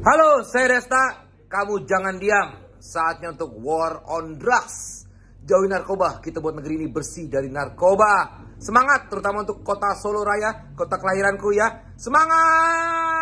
Halo, saya Resta. Kamu jangan diam. Saatnya untuk war on drugs. Jauhi narkoba, kita buat negeri ini bersih dari narkoba. Semangat, terutama untuk kota Solo Raya, kota kelahiranku ya. Semangat!